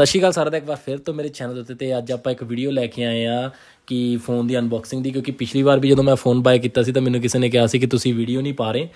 ਸਤਿ ਸ਼੍ਰੀ ਅਕਾਲ ਸਾਰਿਆਂ ਦਾ ਇੱਕ ਵਾਰ ਫਿਰ ਤੋਂ ਮੇਰੇ ਚੈਨਲ ਦੇ ਉੱਤੇ ਤੇ ਅੱਜ ਆਪਾਂ ਇੱਕ ਵੀਡੀਓ ਲੈ ਕੇ ਆਏ ਆ ਕਿ ਫੋਨ ਦੀ ਅਨਬਾਕਸਿੰਗ ਦੀ ਕਿਉਂਕਿ ਪਿਛਲੀ ਵਾਰ ਵੀ ਜਦੋਂ ਮੈਂ ਫੋਨ ਬਾਏ ਕੀਤਾ ਸੀ ਤਾਂ ਮੈਨੂੰ ਕਿਸੇ ਨੇ ਕਿਹਾ ਸੀ ਕਿ ਤੁਸੀਂ ਵੀਡੀਓ ਨਹੀਂ ਪਾ ਰਹੇ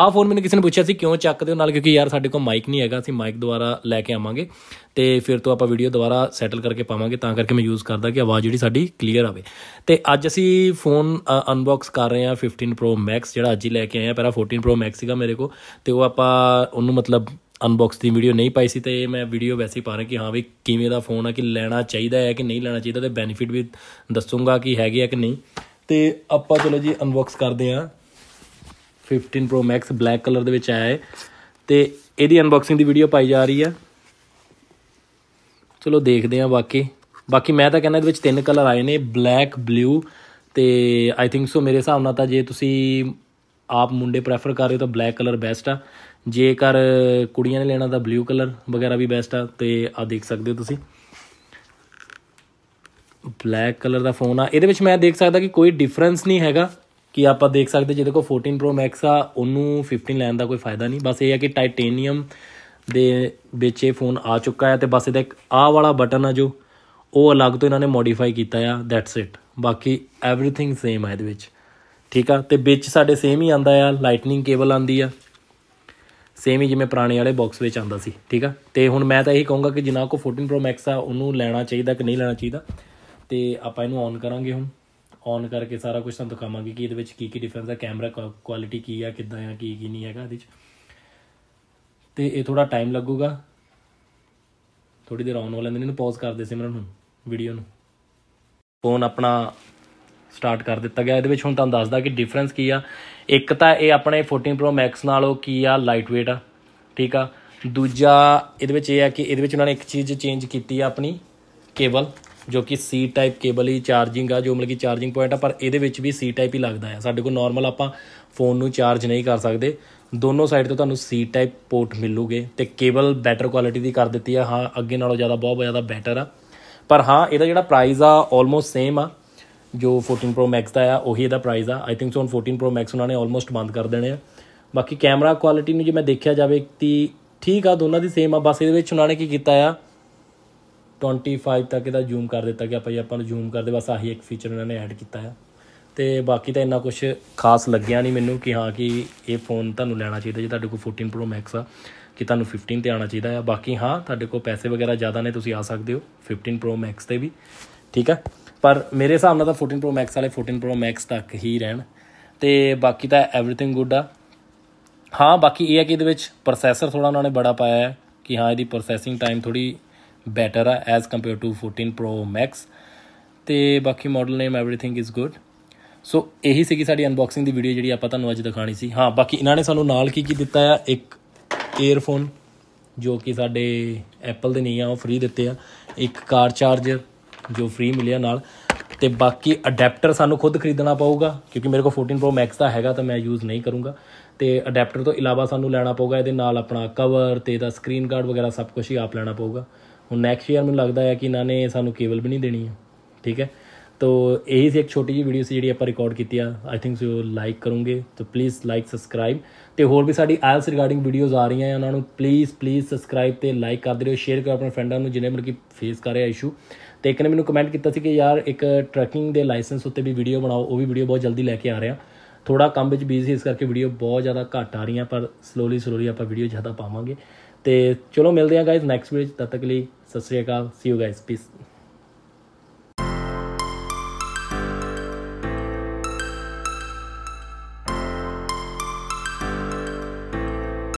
ਆਹ ਫੋਨ ਮੈਨੂੰ ਕਿਸੇ ਨੇ ਪੁੱਛਿਆ ਸੀ ਕਿਉਂ ਚੱਕਦੇ ਹੋ ਨਾਲ ਕਿਉਂਕਿ ਯਾਰ ਸਾਡੇ ਕੋਲ ਮਾਈਕ ਨਹੀਂ ਹੈਗਾ ਅਸੀਂ ਮਾਈਕ ਦੁਆਰਾ ਲੈ ਕੇ ਆਵਾਂਗੇ ਤੇ ਫਿਰ ਤੋਂ ਆਪਾਂ ਵੀਡੀਓ ਦੁਬਾਰਾ ਸੈਟਲ ਕਰਕੇ ਪਾਵਾਂਗੇ ਤਾਂ ਕਰਕੇ ਮੈਂ ਯੂਜ਼ ਕਰਦਾ ਕਿ ਆਵਾਜ਼ ਜਿਹੜੀ ਸਾਡੀ ਕਲੀਅਰ ਆਵੇ ਤੇ ਅੱਜ ਅਸੀਂ ਫੋਨ ਅਨਬਾਕਸ ਕਰ ਰਹੇ ਹਾਂ 15 Pro Max ਜਿਹੜਾ ਅੱਜ ਹੀ ਲੈ ਕੇ ਆਏ ਆ ਪਹਿਲਾਂ 14 Pro Max ਸੀਗਾ ਮੇਰੇ ਕੋਲ ਤੇ ਉਹ ਆਪਾਂ ਉਹਨੂੰ ਮਤਲਬ ਅਨਬਾਕਸ ਦੀ ਵੀਡੀਓ ਨਹੀਂ ਪਾਈ ਸੀ ਤੇ ਇਹ ਮੈਂ ਵੀਡੀਓ ਵੈਸੇ ਹੀ ਪਾ ਰਿਹਾ ਕਿ ਹਾਂ ਵੀ ਕਿਵੇਂ ਦਾ ਫੋਨ ਆ ਕਿ ਲੈਣਾ ਚਾਹੀਦਾ ਹੈ ਕਿ ਨਹੀਂ ਲੈਣਾ ਚਾਹੀਦਾ ਤੇ ਬੈਨੀਫਿਟ ਵੀ ਦੱਸੂਗਾ ਕਿ ਹੈਗੇ ਆ ਕਿ ਨਹੀਂ ਤੇ ਆਪਾਂ ਚਲੋ ਜੀ ਅਨਬਾਕਸ ਕਰਦੇ ਆ 15 Pro Max ਬਲੈਕ ਕਲਰ ਦੇ ਵਿੱਚ ਆਇਆ ਹੈ ਤੇ ਇਹਦੀ ਅਨਬਾਕਸਿੰਗ ਦੀ ਵੀਡੀਓ ਪਾਈ ਜਾ ਰਹੀ ਆ ਚਲੋ ਦੇਖਦੇ ਆ ਬਾਕੀ ਬਾਕੀ ਮੈਂ ਤਾਂ ਕਹਿੰਦਾ ਇਹਦੇ ਵਿੱਚ ਤਿੰਨ ਕਲਰ ਆਏ ਨੇ ਬਲੈਕ ਬਲੂ ਤੇ ਆਈ ਥਿੰਕ ਸੋ ਮੇਰੇ ਹਿਸਾਬ ਨਾਲ ਤਾਂ ਜੇ ਤੁਸੀਂ ਆਪ ਮੁੰਡੇ ਪ੍ਰੈਫਰ ਕਰ ਰਹੇ ਹੋ ਤਾਂ ਬਲੈਕ ਕਲਰ ਬੈਸਟ ਆ ਜੇਕਰ ਕੁੜੀਆਂ ਨੇ ਲੈਣਾ ਤਾਂ ਬਲੂ ਕਲਰ ਵਗੈਰਾ ਵੀ ਬੈਸਟ ਆ ਤੇ ਆ ਦੇਖ ਸਕਦੇ ਹੋ ਤੁਸੀਂ ਬਲੈਕ ਕਲਰ ਦਾ ਫੋਨ ਆ ਇਹਦੇ ਵਿੱਚ ਮੈਂ ਦੇਖ ਸਕਦਾ ਕਿ ਕੋਈ ਡਿਫਰੈਂਸ ਨਹੀਂ ਹੈਗਾ ਕਿ ਆਪਾਂ ਦੇਖ ਸਕਦੇ ਜਿਹਦੇ ਕੋ 14 Pro Max ਆ ਉਹਨੂੰ 15 ਲੈਣ ਦਾ ਕੋਈ ਫਾਇਦਾ ਨਹੀਂ ਬਸ ਇਹ ਆ ਕਿ ਟਾਈਟੇਨੀਅਮ ਦੇ ਵਿੱਚ ਇਹ ਫੋਨ ਆ ਚੁੱਕਾ ਹੈ ਤੇ ਬਸ ਇਹਦਾ ਇੱਕ ਆ ਵਾਲਾ ਬਟਨ ਆ ਜੋ ਉਹ ਅਲੱਗ ਤੋਂ ਇਹਨਾਂ ਨੇ ਮੋਡੀਫਾਈ ਕੀਤਾ ਆ ਦੈਟਸ ਇਟ ਬਾਕੀ एवरीथिंग ਸੇਮ ਆ ਇਹਦੇ ਵਿੱਚ ਠੀਕ ਆ ਤੇ ਵਿੱਚ ਸਾਡੇ ਸੇਮ ਹੀ ਆਂਦਾ ਆ ਲਾਈਟਨਿੰਗ ਕੇਬਲ ਆਂਦੀ ਆ ਸੇਮ ਹੀ ਜਿਵੇਂ ਪੁਰਾਣੇ ਵਾਲੇ ਬਾਕਸ ਵਿੱਚ ਆਂਦਾ ਸੀ ਠੀਕ ਆ ਤੇ ਹੁਣ ਮੈਂ ਤਾਂ ਇਹੀ ਕਹੂੰਗਾ ਕਿ ਜਿਨ੍ਹਾਂ ਕੋ 14 Pro Max ਆ ਉਹਨੂੰ ਲੈਣਾ ਚਾਹੀਦਾ ਕਿ ਨਹੀਂ ਲੈਣਾ ਚਾਹੀਦਾ ਤੇ ਆਪਾਂ ਇਹਨੂੰ ਔਨ ਕਰਾਂਗੇ ਹੁਣ ਔਨ ਕਰਕੇ ਸਾਰਾ ਕੁਝ ਤੁਹਾਨੂੰ ਦਿਖਾਵਾਂਗੇ ਕਿ ਇਹਦੇ ਵਿੱਚ ਕੀ ਕੀ ਡਿਫਰੈਂਸ ਆ ਕੈਮਰਾ ਕੁਆਲਿਟੀ ਕੀ ਆ ਕਿੱਦਾਂ ਆ ਕੀ ਕੀ ਨਹੀਂ ਹੈਗਾ ਇਹਦੇ ਵਿੱਚ ਤੇ ਇਹ ਥੋੜਾ ਟਾਈਮ ਲੱਗੂਗਾ ਥੋੜੀ ਦੇਰ ਔਨ ਹੋ ਲੈਂਦੇ ਨੇ ਇਹਨੂੰ ਪਾਜ਼ ਕਰਦੇ ਸਿਮਰਨ ਹੁਣ ਵੀਡੀਓ ਨੂੰ ਫੋਨ ਆਪਣਾ ਸਟਾਰਟ ਕਰ ਦਿੱਤਾ ਗਿਆ ਇਹਦੇ ਵਿੱਚ ਹੁਣ ਤੁਹਾਨੂੰ ਦੱਸਦਾ ਕਿ ਡਿਫਰੈਂਸ ਕੀ ਆ ਇੱਕ ਤਾਂ ਇਹ ਆਪਣੇ 14 Pro Max ਨਾਲੋਂ ਕੀ ਆ ਲਾਈਟ weight ਆ ਠੀਕ ਆ ਦੂਜਾ ਇਹਦੇ ਵਿੱਚ ਇਹ ਆ ਕਿ ਇਹਦੇ ਵਿੱਚ ਉਹਨਾਂ ਨੇ ਇੱਕ ਚੀਜ਼ ਚੇਂਜ ਕੀਤੀ ਆ ਆਪਣੀ ਕੇਬਲ ਜੋ ਕਿ C ਟਾਈਪ ਕੇਬਲ ਹੀ ਚਾਰਜਿੰਗ ਆ ਜੋ ਮਿਲ ਕੇ ਚਾਰਜਿੰਗ ਪੁਆਇੰਟ ਆ ਪਰ ਇਹਦੇ ਵਿੱਚ ਵੀ C ਟਾਈਪ ਹੀ ਲੱਗਦਾ ਆ ਸਾਡੇ ਕੋਲ ਨਾਰਮਲ ਆਪਾਂ ਫੋਨ ਨੂੰ ਚਾਰਜ ਨਹੀਂ ਕਰ ਸਕਦੇ ਦੋਨੋਂ ਸਾਈਡ ਤੋਂ ਤੁਹਾਨੂੰ C ਟਾਈਪ ਪੋਰਟ ਮਿਲੂਗੇ ਤੇ ਕੇਬਲ ਬੈਟਰ ਕੁਆਲਿਟੀ ਦੀ ਕਰ ਦਿੱਤੀ ਆ ਹਾਂ ਅੱਗੇ ਨਾਲੋਂ ਜ਼ਿਆਦਾ ਬਹੁਤ ਜ਼ਿਆਦਾ ਬੈਟਰ ਆ ਪਰ ਹਾਂ ਇਹਦਾ ਜਿਹੜਾ ਪ੍ਰਾਈਸ ਆ ਆਲਮੋਸਟ ਸੇਮ ਆ ਜੋ 14 Pro Max ਦਾ ਆ ਉਹੀ ਇਹਦਾ ਪ੍ਰਾਈਸ ਆ I think so 14 Pro Max ਉਹਨਾਂ ਨੇ ਆਲਮੋਸਟ ਬੰਦ ਕਰ ਦੇਣੇ ਆ ਬਾਕੀ ਕੈਮਰਾ ਕੁਆਲਿਟੀ ਨੂੰ ਜੇ ਮੈਂ ਦੇਖਿਆ ਜਾਵੇ ਤੀ ਠੀਕ ਆ ਦੋਨਾਂ ਦੀ ਸੇਮ ਆ ਬਸ ਇਹਦੇ ਵਿੱਚ ਉਹਨਾਂ ਨੇ ਕੀ ਕੀਤਾ ਆ 25 ਤੱਕ ਇਹਦਾ ਜ਼ੂਮ ਕਰ ਦਿੱਤਾ ਕਿ ਆਪਾਂ ਆਪਾਂ ਨੂੰ ਜ਼ੂਮ ਕਰਦੇ ਬਸ ਆਹੀ ਇੱਕ ਫੀਚਰ ਉਹਨਾਂ ਨੇ ਐਡ ਕੀਤਾ ਆ ਤੇ ਬਾਕੀ ਤਾਂ ਇੰਨਾ ਕੁਝ ਖਾਸ ਲੱਗਿਆ ਨਹੀਂ ਮੈਨੂੰ ਕਿ ਹਾਂ ਕਿ ਇਹ ਫੋਨ ਤੁਹਾਨੂੰ ਲੈਣਾ ਚਾਹੀਦਾ ਜੇ ਤੁਹਾਡੇ ਕੋਲ 14 Pro Max ਆ ਕਿ ਤੁਹਾਨੂੰ 15 ਤੇ ਆਣਾ ਚਾਹੀਦਾ ਆ ਬਾਕੀ ਹਾਂ ਤੁਹਾਡੇ ਕੋਲ ਪੈਸੇ ਵਗੈਰਾ ਜ਼ਿਆਦਾ ਨੇ ਤੁਸੀਂ ਆ ਸਕਦੇ ਹੋ 15 Pro Max ਤੇ ਵੀ ਠੀਕ ਆ ਪਰ ਮੇਰੇ ਹਿਸਾਬ ਨਾਲ ਤਾਂ 14 Pro Max ਵਾਲੇ 14 Pro Max ਤੱਕ ਹੀ ਰਹਿਣ ਤੇ ਬਾਕੀ ਤਾਂ एवरीथिंग ਗੁੱਡ ਆ ਹਾਂ ਬਾਕੀ ਇਹ ਹੈ ਕਿ ਇਹਦੇ ਵਿੱਚ ਪ੍ਰੋਸੈਸਰ ਥੋੜਾ ਉਹਨਾਂ ਨੇ ਬੜਾ ਪਾਇਆ ਹੈ ਕਿ ਹਾਂ ਇਹਦੀ ਪ੍ਰੋਸੈਸਿੰਗ ਟਾਈਮ ਥੋੜੀ ਬੈਟਰ ਆ as compare to 14 Pro Max ਤੇ ਬਾਕੀ model name everything is good so ਇਹੀ ਸੀਗੀ ਸਾਡੀ ਅਨਬਾਕਸਿੰਗ ਦੀ ਵੀਡੀਓ ਜਿਹੜੀ ਆਪਾਂ ਤੁਹਾਨੂੰ ਅੱਜ ਦਿਖਾਣੀ ਸੀ ਹਾਂ ਬਾਕੀ ਇਹਨਾਂ ਨੇ ਸਾਨੂੰ ਨਾਲ ਕੀ ਕੀ ਦਿੱਤਾ ਆ ਇੱਕ 에어ਫੋਨ ਜੋ ਕਿ ਸਾਡੇ ਐਪਲ ਦੇ ਨਹੀਂ ਆ ਉਹ ਫ੍ਰੀ ਦਿੱਤੇ ਆ ਇੱਕ ਕਾਰ ਚਾਰਜਰ ਜੋ ਫ੍ਰੀ ਮਿਲਿਆ ਨਾਲ ਤੇ ਬਾਕੀ ਅਡਾਪਟਰ ਸਾਨੂੰ ਖੁਦ ਖਰੀਦਣਾ ਪਊਗਾ ਕਿਉਂਕਿ ਮੇਰੇ ਕੋਲ 14 Pro Max ਦਾ ਹੈਗਾ ਤਾਂ ਮੈਂ ਯੂਜ਼ ਨਹੀਂ ਕਰੂੰਗਾ ਤੇ ਅਡਾਪਟਰ ਤੋਂ ਇਲਾਵਾ ਸਾਨੂੰ ਲੈਣਾ ਪਊਗਾ ਇਹਦੇ ਨਾਲ ਆਪਣਾ ਕਵਰ ਤੇ ਦਾ ਸਕਰੀਨ ਗਾਰਡ ਵਗੈਰਾ ਸਭ ਕੁਝ ਹੀ ਆਪ ਲੈਣਾ ਪਊਗਾ ਹੁਣ ਨੈਕਸਟ ਈਅਰ ਮੈਨੂੰ ਲੱਗਦਾ ਹੈ ਕਿ ਇਹਨਾਂ ਨੇ ਸਾਨੂੰ ਕੇਬਲ ਵੀ ਨਹੀਂ ਦੇਣੀ ਹੈ ਠੀਕ ਹੈ ਤੋ ਇਹ ਸੀ ਇੱਕ ਛੋਟੀ ਜਿਹੀ ਵੀਡੀਓ ਸੀ ਜਿਹੜੀ ਆਪਾਂ ਰਿਕਾਰਡ ਕੀਤੀ ਆ ਆਈ ਥਿੰਕ ਸੋ ਲਾਈਕ ਕਰੋਗੇ ਤੋ ਪਲੀਜ਼ ਲਾਈਕ ਸਬਸਕ੍ਰਾਈਬ ਤੇ ਹੋਰ ਵੀ ਸਾਡੀ ਆਇਲਸ ਰਿਗਾਰਡਿੰਗ ਵੀਡੀਓਜ਼ ਆ ਰਹੀਆਂ ਆ ਉਹਨਾਂ ਨੂੰ ਪਲੀਜ਼ ਪਲੀਜ਼ ਸਬਸਕ੍ਰਾਈਬ ਤੇ ਲਾਈਕ ਕਰਦੇ ਰਹੋ ਸ਼ੇਅਰ ਕਰੋ ਆਪਣੇ ਫਰੈਂਡਾਂ ਨੂੰ ਜਿਹਨੇ ਮਤਲਬ ਕੀ ਫੇਸ ਕਰ ਰਿਹਾ ਇਸ਼ੂ ਤੇ ਇੱਕ ਨੇ ਮੈਨੂੰ ਕਮੈਂਟ ਕੀਤਾ ਸੀ ਕਿ ਯਾਰ ਇੱਕ ਟਰੈਕਿੰਗ ਦੇ ਲਾਇਸੈਂਸ ਉੱਤੇ ਵੀ ਵੀਡੀਓ ਬਣਾਓ ਉਹ ਵੀ ਵੀਡੀਓ ਬਹੁਤ ਜਲਦੀ ਲੈ ਕੇ ਆ ਰਿਹਾ ਥੋੜਾ ਕੰਮ ਵਿੱਚ ਬੀਜ਼ੀ ਇਸ ਕਰਕੇ ਵੀਡੀਓ ਬਹੁਤ ਜ਼ਿਆਦਾ ਘੱਟ ਆ ਰਹੀਆਂ ਪਰ ਸਲੋਲੀ ਸਲੋਲੀ ਆਪਾਂ ਵੀਡੀਓ ਜ਼ਿਆਦਾ ਪਾਵਾਂਗੇ ਤੇ ਚਲੋ ਮਿਲਦੇ ਆ ਗਾਇਜ਼ ਨੈਕਸਟ ਵੀਡੀਓ ਤਦ ਤੱਕ ਲਈ ਸਤਿ ਸ਼੍ਰੀ ਅਕਾਲ ਸੀ ਯੂ ਗਾਇਜ਼ ਪੀਸ